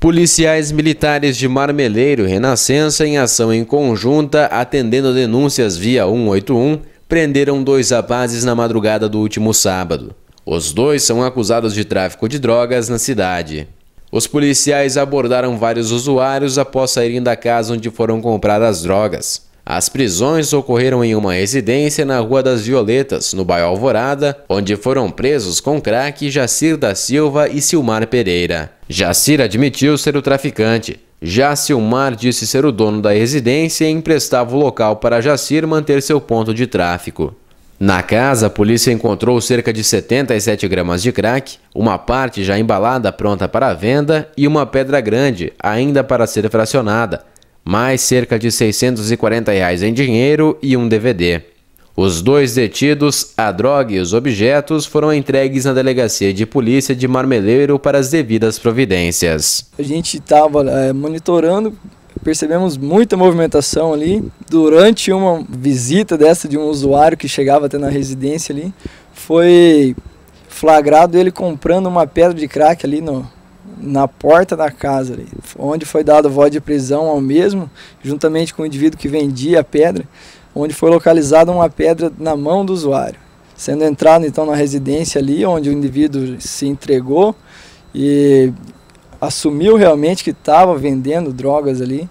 Policiais militares de Marmeleiro e Renascença, em ação em conjunta, atendendo denúncias via 181, prenderam dois rapazes na madrugada do último sábado. Os dois são acusados de tráfico de drogas na cidade. Os policiais abordaram vários usuários após saírem da casa onde foram comprar as drogas. As prisões ocorreram em uma residência na Rua das Violetas, no bairro Alvorada, onde foram presos com craque Jacir da Silva e Silmar Pereira. Jacir admitiu ser o traficante. Já Silmar disse ser o dono da residência e emprestava o local para Jacir manter seu ponto de tráfico. Na casa, a polícia encontrou cerca de 77 gramas de crack, uma parte já embalada pronta para venda e uma pedra grande, ainda para ser fracionada, mais cerca de 640 reais em dinheiro e um DVD. Os dois detidos, a droga e os objetos foram entregues na delegacia de polícia de Marmeleiro para as devidas providências. A gente estava é, eh, monitorando, percebemos muita movimentação ali. Durante uma visita dessa de um usuário que chegava até na residência ali, foi flagrado ele comprando uma pedra de crack ali no, na porta da casa, ali, onde foi dado voz de prisão ao mesmo, juntamente com o indivíduo que vendia a pedra, onde foi localizada uma pedra na mão do usuário. Sendo entrado então na residência ali, onde o indivíduo se entregou e assumiu realmente que estava vendendo drogas ali.